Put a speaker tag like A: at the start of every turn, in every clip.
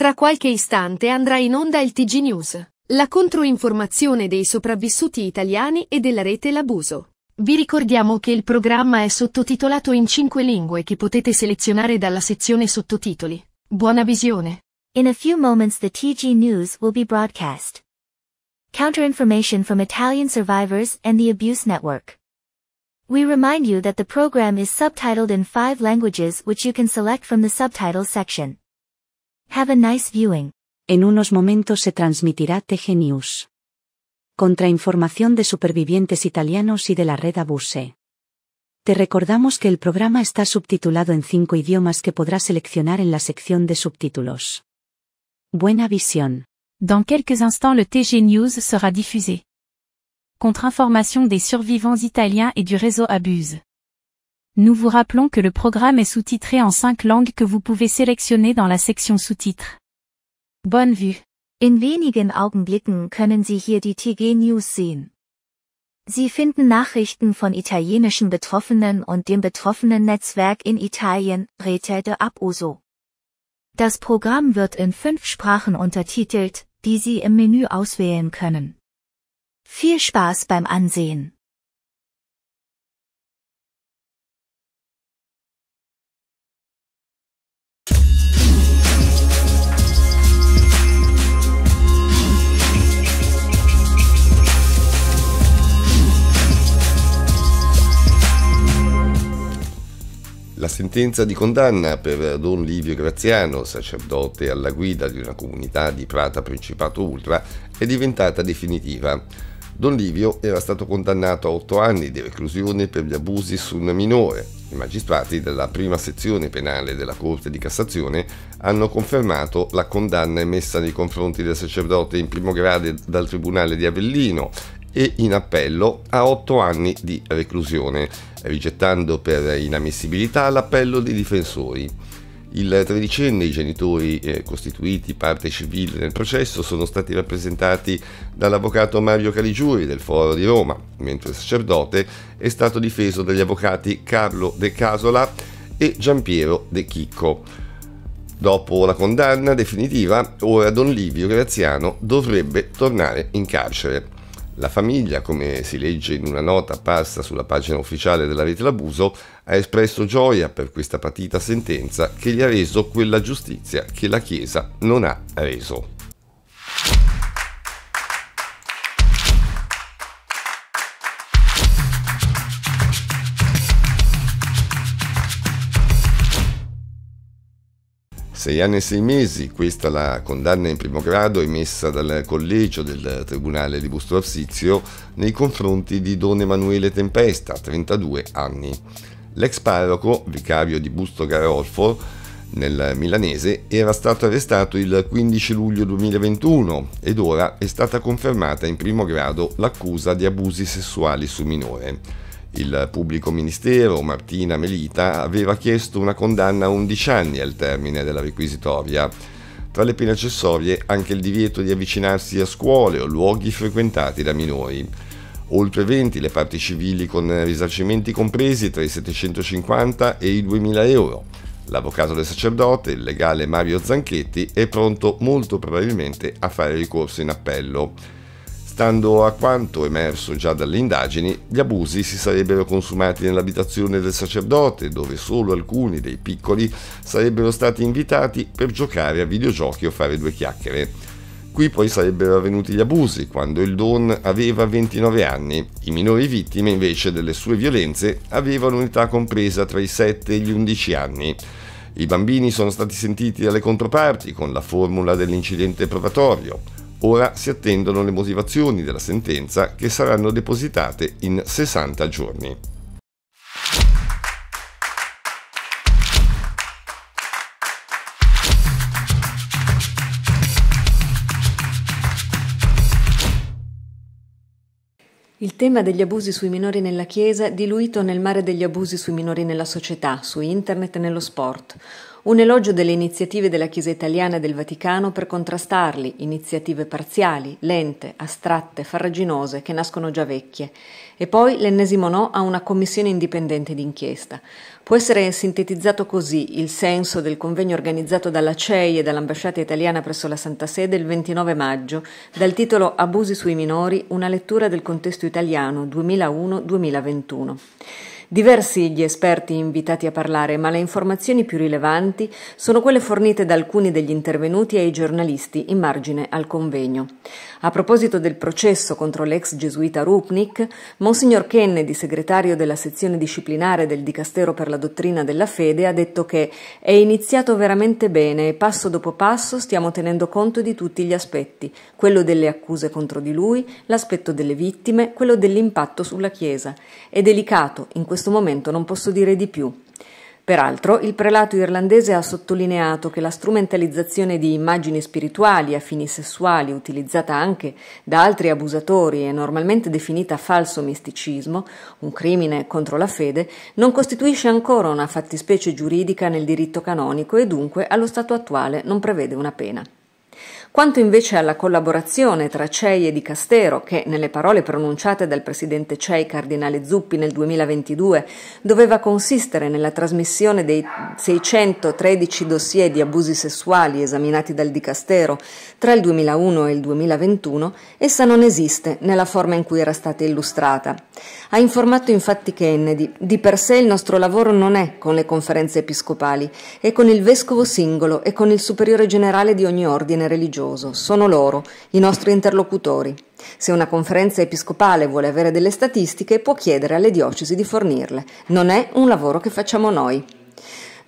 A: Tra qualche istante andrà in onda il TG News, la controinformazione dei sopravvissuti italiani e della rete L'abuso. Vi ricordiamo che il programma è sottotitolato in cinque lingue che potete selezionare dalla sezione sottotitoli. Buona visione. In a few moments the TG News will be broadcast. Counterinformation from Italian survivors and the Abuse Network. We remind you that the program is subtitled in five languages which you can select from the subtitles section. Have a nice viewing. En unos momentos se transmitirá TG News. Contrainformación de supervivientes italianos y de la red Abuse. Te recordamos que el programa está subtitulado en cinco idiomas que podrás seleccionar en la sección de subtítulos.
B: Buena visión. Dans quelques instants le TG News será diffusé. Contra información des survivants italiens et du réseau Abuse. Nous vous rappelons que le programme est sous-titré en cinq langues que vous pouvez sélectionner dans la section sous-titres. Bonne vue. In wenigen Augenblicken können Sie hier die TG News
A: sehen. Sie finden Nachrichten von italienischen Betroffenen und dem betroffenen Netzwerk in Italien, Rete de Abuso. Das Programm wird
B: in fünf Sprachen untertitelt, die Sie im Menü auswählen können. Viel Spaß beim Ansehen!
C: La sentenza di condanna per Don Livio Graziano, sacerdote alla guida di una comunità di Prata Principato Ultra, è diventata definitiva. Don Livio era stato condannato a 8 anni di reclusione per gli abusi su una minore. I magistrati della prima sezione penale della Corte di Cassazione hanno confermato la condanna emessa nei confronti del sacerdote in primo grado dal Tribunale di Avellino e in appello a 8 anni di reclusione, rigettando per inammissibilità l'appello dei difensori. Il tredicenne e i genitori eh, costituiti parte civile nel processo sono stati rappresentati dall'avvocato Mario Caligiuri del Foro di Roma, mentre il sacerdote è stato difeso dagli avvocati Carlo De Casola e Giampiero De Chicco. Dopo la condanna definitiva, ora Don Livio Graziano dovrebbe tornare in carcere. La famiglia, come si legge in una nota apparsa sulla pagina ufficiale della rete L'Abuso, ha espresso gioia per questa patita sentenza che gli ha reso quella giustizia che la Chiesa non ha reso. sei anni e sei mesi, questa la condanna in primo grado emessa dal collegio del Tribunale di Busto Arsizio nei confronti di Don Emanuele Tempesta, 32 anni. L'ex parroco, vicario di Busto Garolfo, nel milanese, era stato arrestato il 15 luglio 2021 ed ora è stata confermata in primo grado l'accusa di abusi sessuali su minore. Il pubblico ministero, Martina Melita, aveva chiesto una condanna a 11 anni al termine della requisitoria. Tra le pene accessorie anche il divieto di avvicinarsi a scuole o luoghi frequentati da minori. Oltre 20 le parti civili con risarcimenti compresi tra i 750 e i 2000 euro. L'avvocato del sacerdote, il legale Mario Zanchetti, è pronto molto probabilmente a fare ricorso in appello. Stando a quanto emerso già dalle indagini, gli abusi si sarebbero consumati nell'abitazione del sacerdote, dove solo alcuni dei piccoli sarebbero stati invitati per giocare a videogiochi o fare due chiacchiere. Qui poi sarebbero avvenuti gli abusi, quando il Don aveva 29 anni. I minori vittime invece delle sue violenze avevano un'età compresa tra i 7 e gli 11 anni. I bambini sono stati sentiti dalle controparti con la formula dell'incidente probatorio. Ora si attendono le motivazioni della sentenza che saranno depositate in 60 giorni.
A: Il tema degli abusi sui minori nella Chiesa è diluito nel mare degli abusi sui minori nella società, su internet e nello sport. Un elogio delle iniziative della Chiesa italiana e del Vaticano per contrastarli, iniziative parziali, lente, astratte, farraginose, che nascono già vecchie. E poi l'ennesimo no a una commissione indipendente d'inchiesta. Può essere sintetizzato così il senso del convegno organizzato dalla CEI e dall'ambasciata italiana presso la Santa Sede il 29 maggio, dal titolo Abusi sui minori, una lettura del contesto italiano 2001-2021. Diversi gli esperti invitati a parlare, ma le informazioni più rilevanti sono quelle fornite da alcuni degli intervenuti e ai giornalisti in margine al convegno. A proposito del processo contro l'ex gesuita Rupnik, Monsignor Kennedy, segretario della sezione disciplinare del Dicastero per la dottrina della fede, ha detto che è iniziato veramente bene e passo dopo passo stiamo tenendo conto di tutti gli aspetti, quello delle accuse contro di lui, l'aspetto delle vittime, quello dell'impatto sulla Chiesa. È delicato in questo questo momento non posso dire di più. Peraltro, il prelato irlandese ha sottolineato che la strumentalizzazione di immagini spirituali a fini sessuali, utilizzata anche da altri abusatori e normalmente definita falso misticismo, un crimine contro la fede, non costituisce ancora una fattispecie giuridica nel diritto canonico e dunque allo stato attuale non prevede una pena. Quanto invece alla collaborazione tra CEI e Dicastero, che nelle parole pronunciate dal presidente CEI Cardinale Zuppi nel 2022 doveva consistere nella trasmissione dei 613 dossier di abusi sessuali esaminati dal Dicastero tra il 2001 e il 2021, essa non esiste nella forma in cui era stata illustrata. Ha informato infatti Kennedy, di per sé il nostro lavoro non è con le conferenze episcopali, è con il vescovo singolo e con il superiore generale di ogni ordine religioso, sono loro, i nostri interlocutori. Se una conferenza episcopale vuole avere delle statistiche può chiedere alle diocesi di fornirle, non è un lavoro che facciamo noi.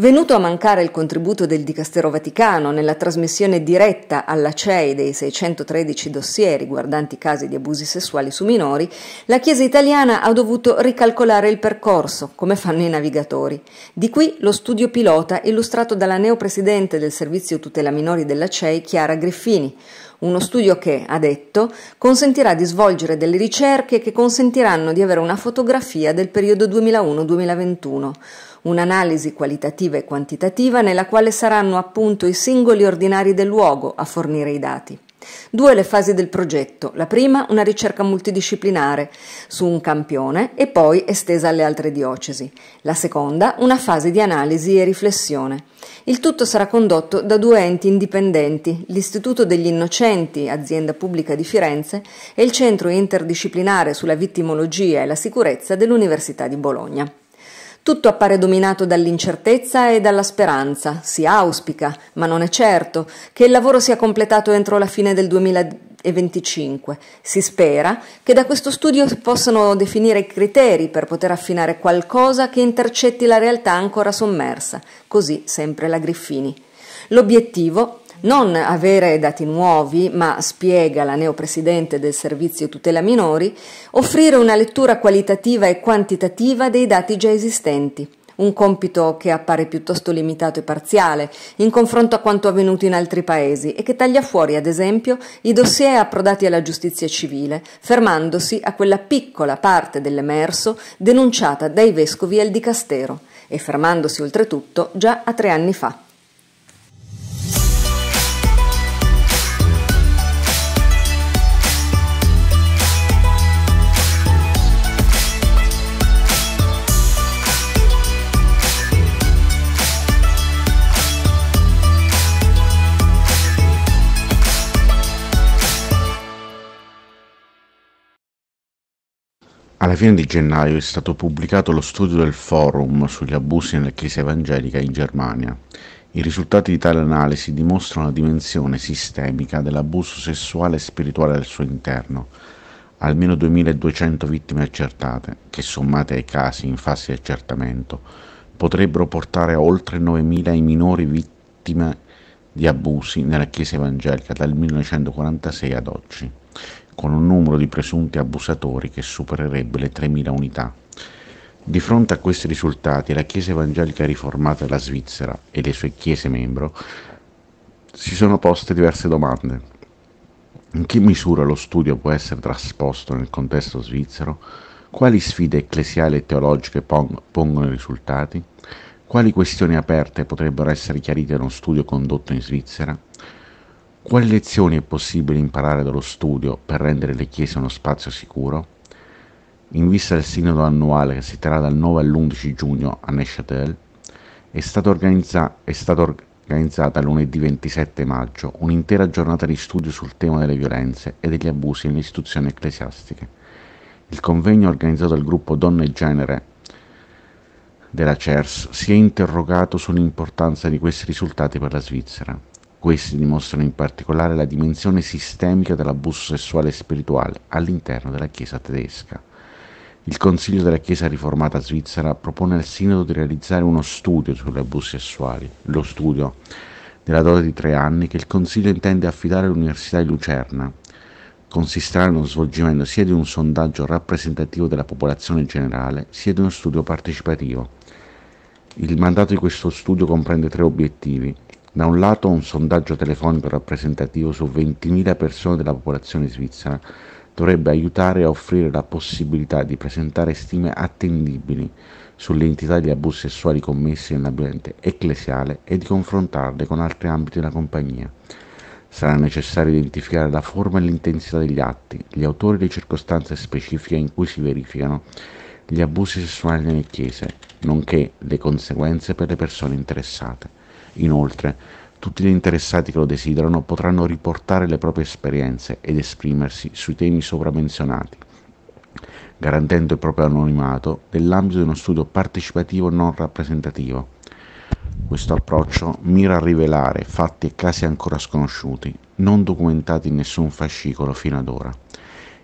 A: Venuto a mancare il contributo del Dicastero Vaticano nella trasmissione diretta alla CEI dei 613 dossier riguardanti casi di abusi sessuali su minori, la Chiesa italiana ha dovuto ricalcolare il percorso, come fanno i navigatori. Di qui lo studio pilota illustrato dalla neopresidente del Servizio Tutela Minori della CEI, Chiara Griffini. Uno studio che, ha detto, consentirà di svolgere delle ricerche che consentiranno di avere una fotografia del periodo 2001-2021 un'analisi qualitativa e quantitativa nella quale saranno appunto i singoli ordinari del luogo a fornire i dati. Due le fasi del progetto, la prima una ricerca multidisciplinare su un campione e poi estesa alle altre diocesi, la seconda una fase di analisi e riflessione. Il tutto sarà condotto da due enti indipendenti, l'Istituto degli Innocenti, azienda pubblica di Firenze, e il Centro interdisciplinare sulla vittimologia e la sicurezza dell'Università di Bologna. Tutto appare dominato dall'incertezza e dalla speranza, si auspica, ma non è certo, che il lavoro sia completato entro la fine del 2025. Si spera che da questo studio possano definire i criteri per poter affinare qualcosa che intercetti la realtà ancora sommersa, così sempre la Griffini. L'obiettivo non avere dati nuovi, ma spiega la neopresidente del servizio tutela minori, offrire una lettura qualitativa e quantitativa dei dati già esistenti. Un compito che appare piuttosto limitato e parziale in confronto a quanto avvenuto in altri paesi e che taglia fuori, ad esempio, i dossier approdati alla giustizia civile, fermandosi a quella piccola parte dell'emerso denunciata dai vescovi al dicastero e fermandosi oltretutto già a tre anni fa.
B: Alla fine di gennaio è stato pubblicato lo studio del Forum sugli abusi nella Chiesa evangelica in Germania. I risultati di tale analisi dimostrano la dimensione sistemica dell'abuso sessuale e spirituale al suo interno. Almeno 2200 vittime accertate, che sommate ai casi in fase di accertamento, potrebbero portare a oltre 9000 i minori vittime di abusi nella Chiesa evangelica dal 1946 ad oggi con un numero di presunti abusatori che supererebbe le 3.000 unità. Di fronte a questi risultati, la Chiesa evangelica riformata della Svizzera e le sue chiese membro si sono poste diverse domande. In che misura lo studio può essere trasposto nel contesto svizzero? Quali sfide ecclesiali e teologiche pongono i risultati? Quali questioni aperte potrebbero essere chiarite da uno studio condotto in Svizzera? Quali lezioni è possibile imparare dallo studio per rendere le chiese uno spazio sicuro? In vista del sinodo annuale che si terrà dal 9 all'11 giugno a Neuchâtel, è stata, organizza- è stata organizzata lunedì 27 maggio un'intera giornata di studio sul tema delle violenze e degli abusi nelle istituzioni ecclesiastiche. Il convegno organizzato dal gruppo Donne e Genere della CERS si è interrogato sull'importanza di questi risultati per la Svizzera questi dimostrano in particolare la dimensione sistemica dell'abuso sessuale e spirituale all'interno della Chiesa tedesca. Il Consiglio della Chiesa Riformata Svizzera propone al Sinodo di realizzare uno studio sugli abusi sessuali. Lo studio, nella data di tre anni, che il Consiglio intende affidare all'Università di Lucerna, consisterà nello svolgimento sia di un sondaggio rappresentativo della popolazione generale, sia di uno studio partecipativo. Il mandato di questo studio comprende tre obiettivi da un lato un sondaggio telefonico rappresentativo su 20.000 persone della popolazione svizzera dovrebbe aiutare a offrire la possibilità di presentare stime attendibili sull'entità degli abusi sessuali commessi nell'ambiente ecclesiale e di confrontarle con altri ambiti della compagnia. Sarà necessario identificare la forma e l'intensità degli atti, gli autori e le circostanze specifiche in cui si verificano gli abusi sessuali nelle chiese, nonché le conseguenze per le persone interessate. Inoltre, tutti gli interessati che lo desiderano potranno riportare le proprie esperienze ed esprimersi sui temi sopramenzionati, garantendo il proprio anonimato nell'ambito di uno studio partecipativo non rappresentativo. Questo approccio mira a rivelare fatti e casi ancora sconosciuti, non documentati in nessun fascicolo fino ad ora.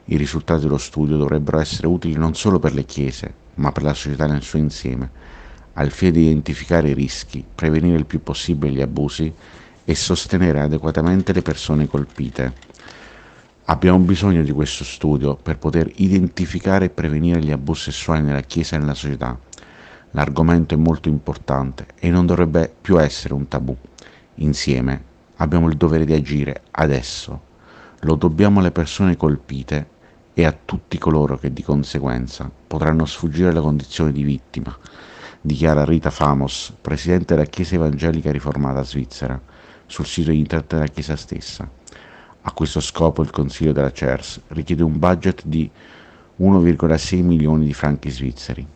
B: I risultati dello studio dovrebbero essere utili non solo per le chiese, ma per la società nel suo insieme, al fine di identificare i rischi, prevenire il più possibile gli abusi e sostenere adeguatamente le persone colpite. Abbiamo bisogno di questo studio per poter identificare e prevenire gli abusi sessuali nella Chiesa e nella società. L'argomento è molto importante e non dovrebbe più essere un tabù. Insieme abbiamo il dovere di agire adesso. Lo dobbiamo alle persone colpite e a tutti coloro che di conseguenza potranno sfuggire alla condizione di vittima dichiara Rita Famos, presidente della Chiesa Evangelica Riformata Svizzera, sul sito internet della Chiesa stessa. A questo scopo il Consiglio della CERS richiede un budget di 1,6 milioni di franchi svizzeri.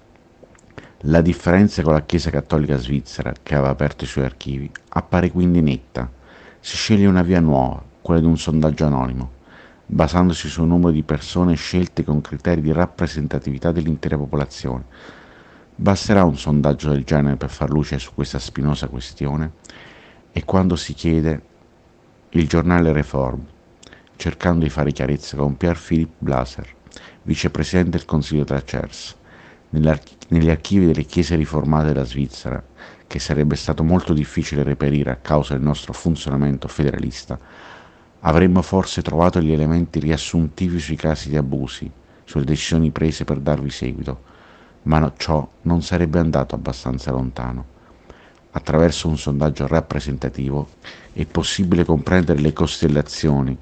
B: La differenza con la Chiesa Cattolica Svizzera, che aveva aperto i suoi archivi, appare quindi netta. Si sceglie una via nuova, quella di un sondaggio anonimo, basandosi su un numero di persone scelte con criteri di rappresentatività dell'intera popolazione, Basterà un sondaggio del genere per far luce su questa spinosa questione? E quando si chiede il giornale Reform, cercando di fare chiarezza con Pierre-Philippe Blaser, vicepresidente del Consiglio della CERS, negli archivi delle chiese riformate della Svizzera, che sarebbe stato molto difficile reperire a causa del nostro funzionamento federalista, avremmo forse trovato gli elementi riassuntivi sui casi di abusi, sulle decisioni prese per darvi seguito, ma ciò non sarebbe andato abbastanza lontano. Attraverso un sondaggio rappresentativo è possibile comprendere le costellazioni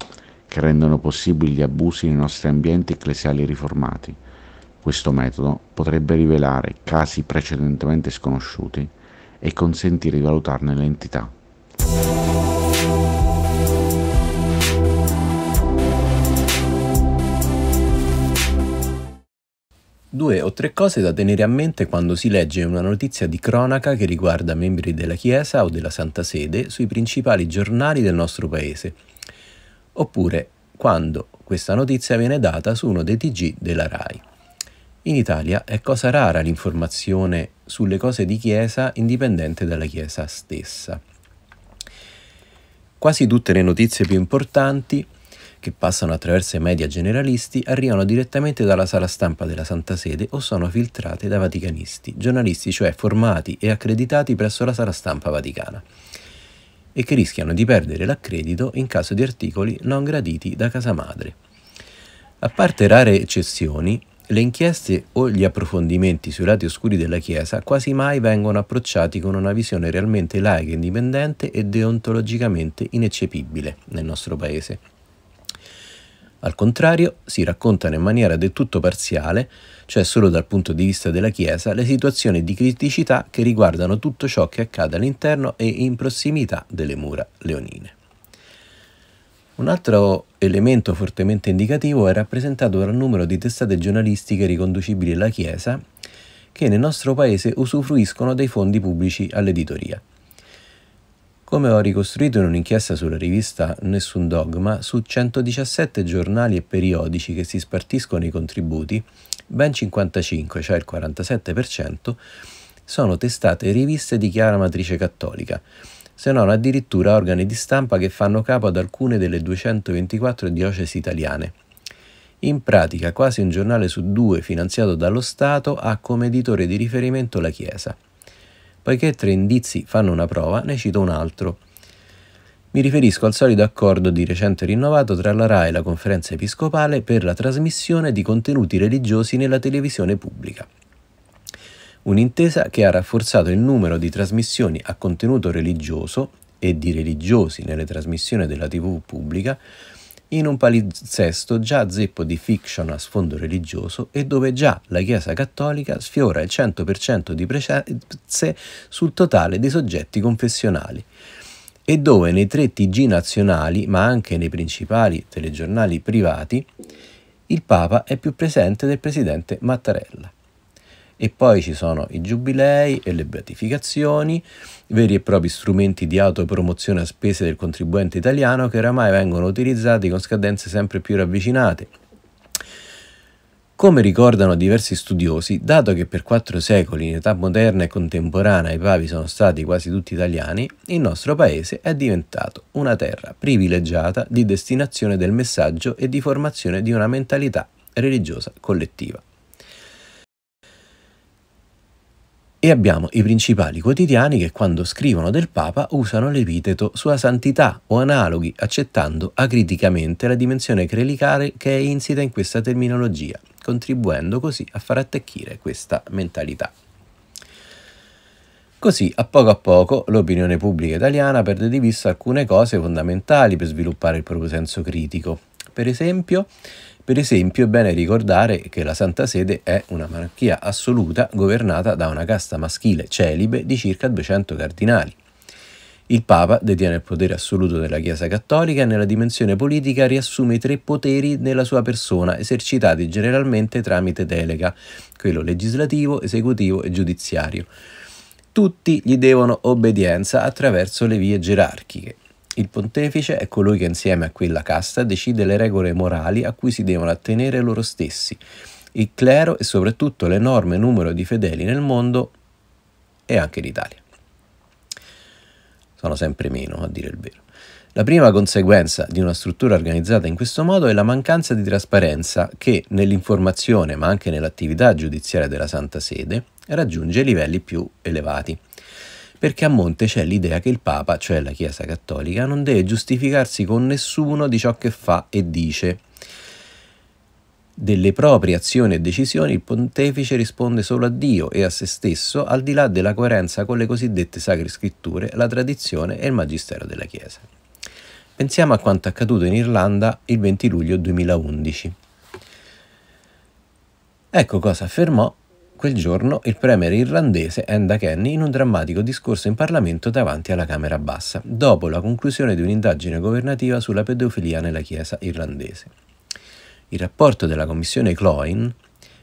B: che rendono possibili gli abusi nei nostri ambienti ecclesiali riformati. Questo metodo potrebbe rivelare casi precedentemente sconosciuti e consentire di valutarne l'entità.
D: Due o tre cose da tenere a mente quando si legge una notizia di cronaca che riguarda membri della Chiesa o della Santa Sede sui principali giornali del nostro paese. Oppure quando questa notizia viene data su uno dei TG della RAI. In Italia è cosa rara l'informazione sulle cose di Chiesa indipendente dalla Chiesa stessa. Quasi tutte le notizie più importanti che passano attraverso i media generalisti arrivano direttamente dalla sala stampa della Santa Sede o sono filtrate da vaticanisti, giornalisti cioè formati e accreditati presso la sala stampa vaticana e che rischiano di perdere l'accredito in caso di articoli non graditi da casa madre. A parte rare eccezioni, le inchieste o gli approfondimenti sui lati oscuri della Chiesa quasi mai vengono approcciati con una visione realmente laica, indipendente e deontologicamente ineccepibile nel nostro Paese. Al contrario, si raccontano in maniera del tutto parziale, cioè solo dal punto di vista della Chiesa, le situazioni di criticità che riguardano tutto ciò che accade all'interno e in prossimità delle mura leonine. Un altro elemento fortemente indicativo è rappresentato dal numero di testate giornalistiche riconducibili alla Chiesa che nel nostro paese usufruiscono dei fondi pubblici all'editoria come ho ricostruito in un'inchiesta sulla rivista Nessun Dogma, su 117 giornali e periodici che si spartiscono i contributi, ben 55, cioè il 47%, sono testate riviste di chiara matrice cattolica, se non addirittura organi di stampa che fanno capo ad alcune delle 224 diocesi italiane. In pratica quasi un giornale su due finanziato dallo Stato ha come editore di riferimento la Chiesa. Poiché tre indizi fanno una prova, ne cito un altro. Mi riferisco al solito accordo di recente rinnovato tra la RAI e la Conferenza Episcopale per la trasmissione di contenuti religiosi nella televisione pubblica. Un'intesa che ha rafforzato il numero di trasmissioni a contenuto religioso e di religiosi nelle trasmissioni della TV pubblica in un palinsesto già zeppo di fiction a sfondo religioso e dove già la Chiesa Cattolica sfiora il 100% di presenze sul totale dei soggetti confessionali e dove nei tre TG nazionali, ma anche nei principali telegiornali privati, il Papa è più presente del presidente Mattarella. E poi ci sono i giubilei e le beatificazioni, veri e propri strumenti di autopromozione a spese del contribuente italiano che oramai vengono utilizzati con scadenze sempre più ravvicinate. Come ricordano diversi studiosi, dato che per quattro secoli in età moderna e contemporanea i pavi sono stati quasi tutti italiani, il nostro paese è diventato una terra privilegiata di destinazione del messaggio e di formazione di una mentalità religiosa collettiva. E abbiamo i principali quotidiani che quando scrivono del Papa usano l'epiteto sua santità o analoghi, accettando acriticamente la dimensione crelicare che è insita in questa terminologia, contribuendo così a far attecchire questa mentalità. Così, a poco a poco, l'opinione pubblica italiana perde di vista alcune cose fondamentali per sviluppare il proprio senso critico. Per esempio, per esempio è bene ricordare che la Santa Sede è una monarchia assoluta governata da una casta maschile celibe di circa 200 cardinali. Il Papa detiene il potere assoluto della Chiesa Cattolica e nella dimensione politica riassume i tre poteri nella sua persona, esercitati generalmente tramite delega, quello legislativo, esecutivo e giudiziario. Tutti gli devono obbedienza attraverso le vie gerarchiche. Il pontefice è colui che insieme a quella casta decide le regole morali a cui si devono attenere loro stessi, il clero e soprattutto l'enorme numero di fedeli nel mondo e anche in Italia. Sono sempre meno, a dire il vero. La prima conseguenza di una struttura organizzata in questo modo è la mancanza di trasparenza che nell'informazione ma anche nell'attività giudiziaria della Santa Sede raggiunge livelli più elevati perché a monte c'è l'idea che il Papa, cioè la Chiesa Cattolica, non deve giustificarsi con nessuno di ciò che fa e dice. Delle proprie azioni e decisioni il pontefice risponde solo a Dio e a se stesso, al di là della coerenza con le cosiddette sacre scritture, la tradizione e il magistero della Chiesa. Pensiamo a quanto accaduto in Irlanda il 20 luglio 2011. Ecco cosa affermò Quel giorno il premier irlandese Enda Kenny in un drammatico discorso in Parlamento davanti alla Camera Bassa, dopo la conclusione di un'indagine governativa sulla pedofilia nella Chiesa irlandese. Il rapporto della commissione Cloyne,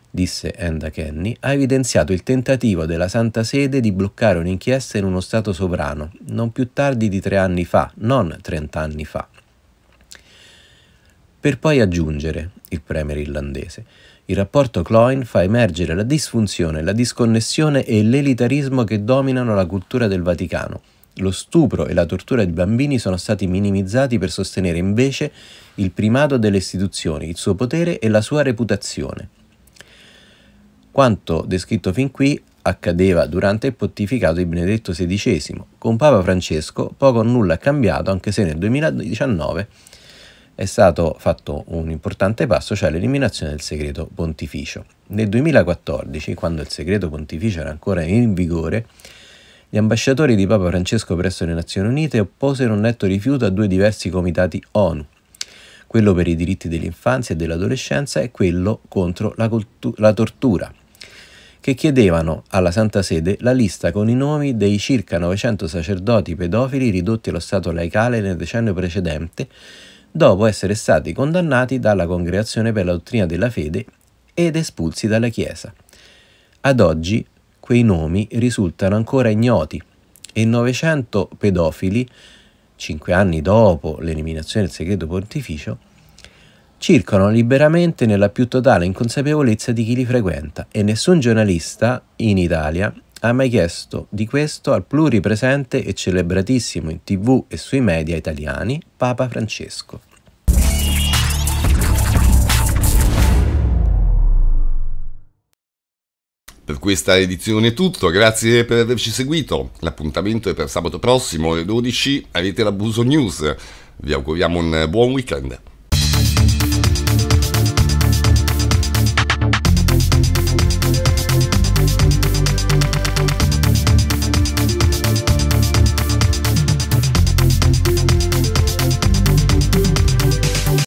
D: disse Enda Kenny, ha evidenziato il tentativo della Santa Sede di bloccare un'inchiesta in uno Stato sovrano, non più tardi di tre anni fa, non trent'anni fa. Per poi aggiungere, il premier irlandese, il rapporto Cloyne fa emergere la disfunzione, la disconnessione e l'elitarismo che dominano la cultura del Vaticano. Lo stupro e la tortura di bambini sono stati minimizzati per sostenere invece il primato delle istituzioni, il suo potere e la sua reputazione. Quanto descritto fin qui accadeva durante il pontificato di Benedetto XVI. Con Papa Francesco poco o nulla è cambiato, anche se nel 2019 è stato fatto un importante passo, cioè l'eliminazione del segreto pontificio. Nel 2014, quando il segreto pontificio era ancora in vigore, gli ambasciatori di Papa Francesco presso le Nazioni Unite opposero un netto rifiuto a due diversi comitati ONU, quello per i diritti dell'infanzia e dell'adolescenza e quello contro la, la tortura, che chiedevano alla Santa Sede la lista con i nomi dei circa 900 sacerdoti pedofili ridotti allo stato laicale nel decennio precedente dopo essere stati condannati dalla Congregazione per la Dottrina della Fede ed espulsi dalla Chiesa. Ad oggi quei nomi risultano ancora ignoti e 900 pedofili, cinque anni dopo l'eliminazione del segreto pontificio, circolano liberamente nella più totale inconsapevolezza di chi li frequenta e nessun giornalista in Italia ha mai chiesto di questo al pluripresente e celebratissimo in tv e sui media italiani Papa Francesco.
C: Per questa edizione è tutto, grazie per averci seguito. L'appuntamento è per sabato prossimo alle 12 avete l'Abuso News. Vi auguriamo un buon weekend.